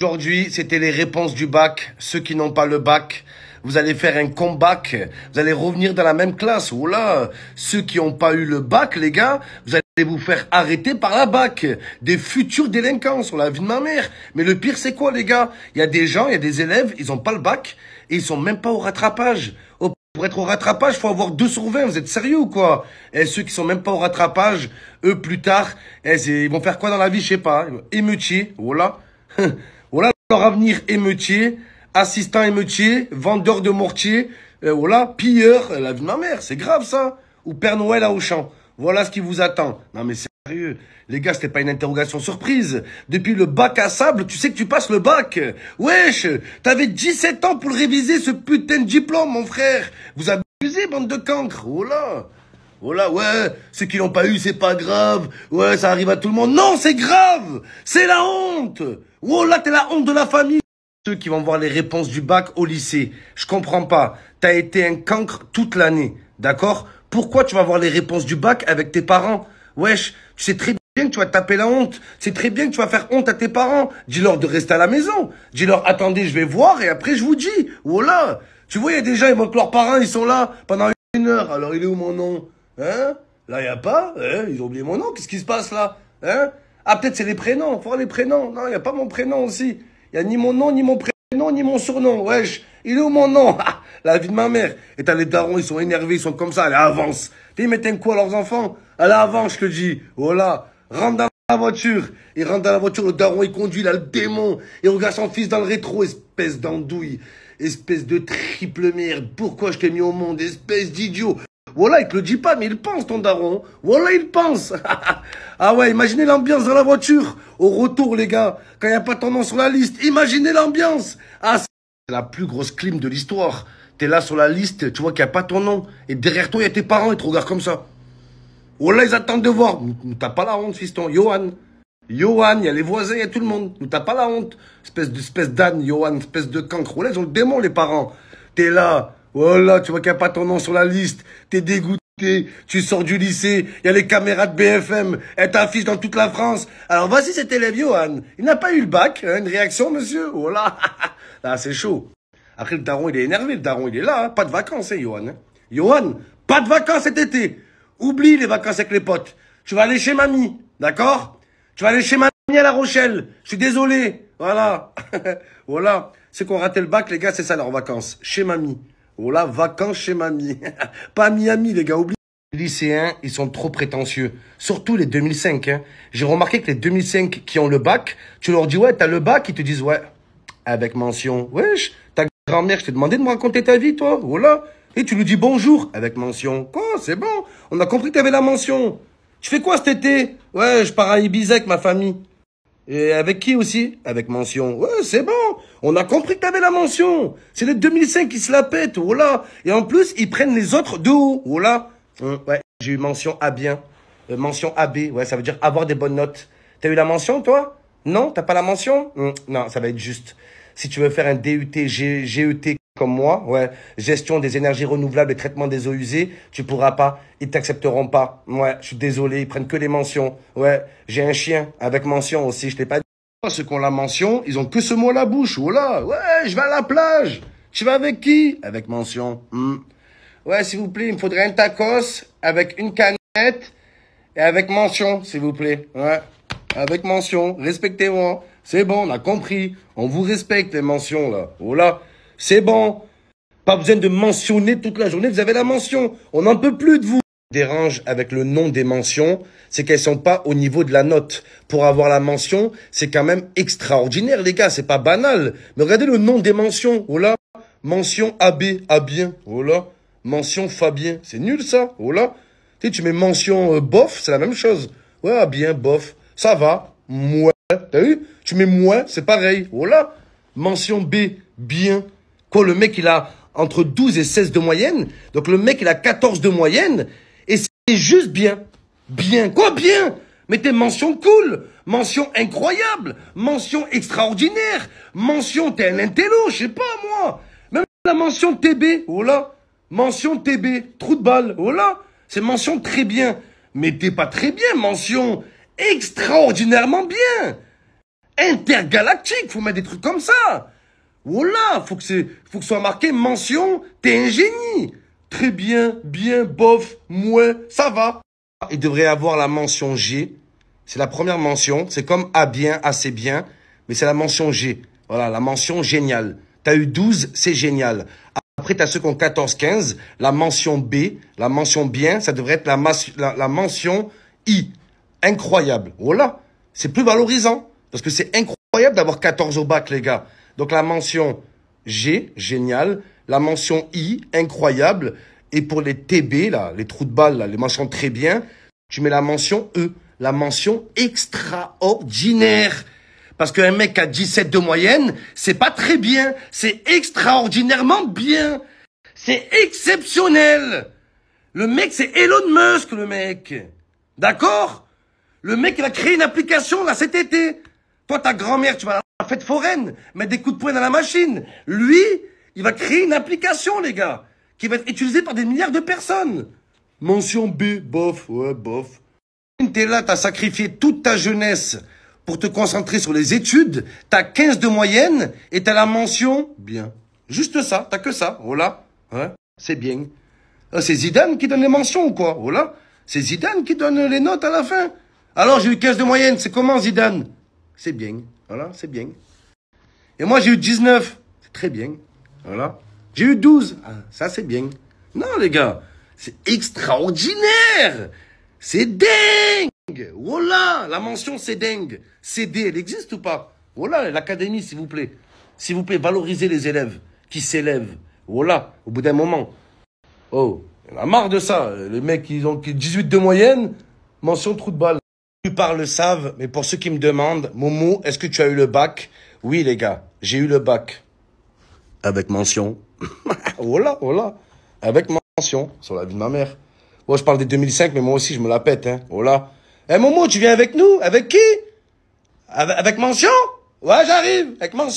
Aujourd'hui, c'était les réponses du bac. Ceux qui n'ont pas le bac, vous allez faire un comeback. Vous allez revenir dans la même classe. Oh là, ceux qui n'ont pas eu le bac, les gars, vous allez vous faire arrêter par la bac. Des futurs délinquants sur la vie de ma mère. Mais le pire, c'est quoi, les gars Il y a des gens, il y a des élèves, ils n'ont pas le bac et ils sont même pas au rattrapage. Oh, pour être au rattrapage, faut avoir deux sur 20. Vous êtes sérieux ou quoi Et eh, ceux qui sont même pas au rattrapage, eux, plus tard, eh, ils vont faire quoi dans la vie Je sais pas. Émeutiers, voilà. Oh leur avenir émeutier, assistant émeutier, vendeur de mortier, euh, voilà, pilleur, la vie de ma mère, c'est grave ça. Ou Père Noël à Auchan, voilà ce qui vous attend. Non mais sérieux, les gars, c'était pas une interrogation surprise. Depuis le bac à sable, tu sais que tu passes le bac. Wesh, t'avais 17 ans pour le réviser ce putain de diplôme, mon frère. Vous abusez, bande de cancres, Voilà oh Voilà, oh ouais, ceux qui l'ont pas eu, c'est pas grave. Ouais, ça arrive à tout le monde. Non, c'est grave C'est la honte Oh là, t'es la honte de la famille Ceux qui vont voir les réponses du bac au lycée, je comprends pas. T'as été un cancre toute l'année, d'accord Pourquoi tu vas voir les réponses du bac avec tes parents Wesh, tu sais très bien que tu vas taper la honte. C'est très bien que tu vas faire honte à tes parents. Dis-leur de rester à la maison. Dis-leur, attendez, je vais voir et après je vous dis. Oh là Tu vois, il y a des gens, ils que leurs parents, ils sont là pendant une heure. Alors il est où mon nom Hein Là, il a pas hein Ils ont oublié mon nom, qu'est-ce qui se passe là Hein ah, peut-être c'est les prénoms, faut voir les prénoms. Non, il n'y a pas mon prénom aussi. Il n'y a ni mon nom, ni mon prénom, ni mon surnom. Wesh, il est où mon nom ah, La vie de ma mère. Et t'as les darons, ils sont énervés, ils sont comme ça. Allez, avance. Ils mettent un coup à leurs enfants. Allez, avance, je te dis. Voilà, oh rentre dans la voiture. Il rentre dans la voiture, le daron, il conduit, il a le démon. Il regarde son fils dans le rétro, espèce d'andouille. Espèce de triple merde. Pourquoi je t'ai mis au monde Espèce d'idiot. Voilà, il te le dit pas, mais il pense, ton daron. Voilà, il pense. ah ouais, imaginez l'ambiance dans la voiture. Au retour, les gars, quand il n'y a pas ton nom sur la liste, imaginez l'ambiance. Ah, c'est la plus grosse clim de l'histoire. T'es là sur la liste, tu vois qu'il n'y a pas ton nom. Et derrière toi, il y a tes parents, ils te regardent comme ça. Voilà, ils attendent de voir. T'as pas la honte, fiston. Johan. Johan, il y a les voisins, il y a tout le monde. Nous, t'as pas la honte. Espèce d'âne, espèce Johan, espèce de cancre. Voilà, ils ont le démon, les parents. T'es là, voilà, oh tu vois qu'il n'y a pas ton nom sur la liste. T'es dégoûté. Tu sors du lycée. Il y a les caméras de BFM. elle t'affiche dans toute la France. Alors voici cet élève, Johan. Il n'a pas eu le bac. Hein, une réaction, monsieur Voilà, oh là ah, c'est chaud. Après, le daron, il est énervé. Le daron, il est là. Hein. Pas de vacances, hein, Johan. Hein. Johan, pas de vacances cet été. Oublie les vacances avec les potes. Tu vas aller chez mamie. D'accord Tu vas aller chez mamie à La Rochelle. Je suis désolé. Voilà. voilà. Oh c'est qu'on ont raté le bac, les gars, c'est ça leurs vacances. Chez mamie. Oh là, vacances chez mamie. Pas Miami, les gars, oublie. Les lycéens, ils sont trop prétentieux. Surtout les 2005. Hein. J'ai remarqué que les 2005 qui ont le bac, tu leur dis, ouais, t'as le bac, ils te disent, ouais, avec mention. Wesh, ta grand-mère, je t'ai demandé de me raconter ta vie, toi. Oh Et tu lui dis bonjour, avec mention. Quoi, c'est bon. On a compris que t'avais la mention. Tu fais quoi cet été Ouais, je pars à Ibiza avec ma famille. Et avec qui aussi Avec mention. Ouais, c'est bon. On a compris que t'avais la mention. C'est les 2005 qui se la pètent, voilà. Et en plus, ils prennent les autres de haut, voilà. Hum, ouais, j'ai eu mention A bien. Euh, mention AB, ouais, ça veut dire avoir des bonnes notes. T'as eu la mention, toi Non, t'as pas la mention hum, Non, ça va être juste. Si tu veux faire un DUT, e comme moi, ouais, gestion des énergies renouvelables et traitement des eaux usées, tu pourras pas, ils t'accepteront pas. Ouais, je suis désolé, ils prennent que les mentions. Ouais, j'ai un chien avec mention aussi, je t'ai pas dit ceux qui la mention, ils ont que ce mot à la bouche. Oh là, ouais, je vais à la plage. Tu vas avec qui Avec mention. Hmm. Ouais, s'il vous plaît, il me faudrait un tacos avec une canette et avec mention, s'il vous plaît. Ouais, avec mention. Respectez-moi. C'est bon, on a compris. On vous respecte, les mentions, là. Oh là, c'est bon. Pas besoin de mentionner toute la journée. Vous avez la mention. On n'en peut plus de vous dérange avec le nom des mentions, c'est qu'elles sont pas au niveau de la note. Pour avoir la mention, c'est quand même extraordinaire, les gars, c'est pas banal. Mais regardez le nom des mentions, oh Mention AB, Abien, oh là. Mention Fabien, c'est nul ça, oh là. Tu, tu mets mention euh, bof, c'est la même chose. Ouais, bien, bof, ça va, moi. T'as vu Tu mets moins, c'est pareil, oh Mention B, bien. Quoi, le mec, il a entre 12 et 16 de moyenne. Donc le mec, il a 14 de moyenne juste bien. Bien. Quoi bien Mais t'es mention cool, mention incroyable, mention extraordinaire, mention t'es un intello, je sais pas moi. Même la mention TB, oh là. Mention TB, trou de balle, oh là. C'est mention très bien. Mais t'es pas très bien, mention extraordinairement bien. Intergalactique, faut mettre des trucs comme ça. Oh là, faut que, faut que soit marqué mention, t'es un génie très bien, bien, bof, moins, ça va. Il devrait avoir la mention G. C'est la première mention. C'est comme A bien, assez bien. Mais c'est la mention G. Voilà, la mention géniale. T'as eu 12, c'est génial. Après, t'as ceux qui ont 14, 15. La mention B, la mention bien, ça devrait être la, mention I. Incroyable. Voilà. Oh c'est plus valorisant. Parce que c'est incroyable d'avoir 14 au bac, les gars. Donc la mention G, génial la mention I, incroyable. Et pour les TB, là, les trous de balles, là, les mentions très bien, tu mets la mention E, la mention extraordinaire. Parce qu'un mec à 17 de moyenne, c'est pas très bien, c'est extraordinairement bien. C'est exceptionnel. Le mec, c'est Elon Musk, le mec. D'accord Le mec, il a créé une application, là, cet été. Toi, ta grand-mère, tu vas à la fête foraine, mettre des coups de poing dans la machine. Lui, il va créer une application, les gars, qui va être utilisée par des milliards de personnes. Mention B, bof, ouais, bof. T'es là, t'as sacrifié toute ta jeunesse pour te concentrer sur les études, t'as 15 de moyenne et t'as la mention bien. Juste ça, t'as que ça, voilà. Ouais, c'est bien. Euh, c'est Zidane qui donne les mentions ou quoi Voilà. C'est Zidane qui donne les notes à la fin. Alors j'ai eu 15 de moyenne, c'est comment Zidane C'est bien, voilà, c'est bien. Et moi j'ai eu 19, c'est très bien. Voilà. J'ai eu 12. Ah, ça, c'est bien. Non, les gars, c'est extraordinaire. C'est dingue. Voilà, la mention, c'est dingue. CD, elle existe ou pas Voilà, l'académie, s'il vous plaît. S'il vous plaît, valorisez les élèves qui s'élèvent. Voilà, au bout d'un moment. Oh, on a marre de ça. Les mecs, ils ont 18 de moyenne, mention trou de balle. Tu parles le savent, mais pour ceux qui me demandent, Momo, est-ce que tu as eu le bac Oui, les gars, j'ai eu le bac avec mention. voilà, oh voilà. Oh avec mention sur la vie de ma mère. Moi, je parle des 2005, mais moi aussi, je me la pète. Hein. Voilà. Oh eh, Momo, tu viens avec nous Avec qui avec mention Ouais, j'arrive. Avec mention.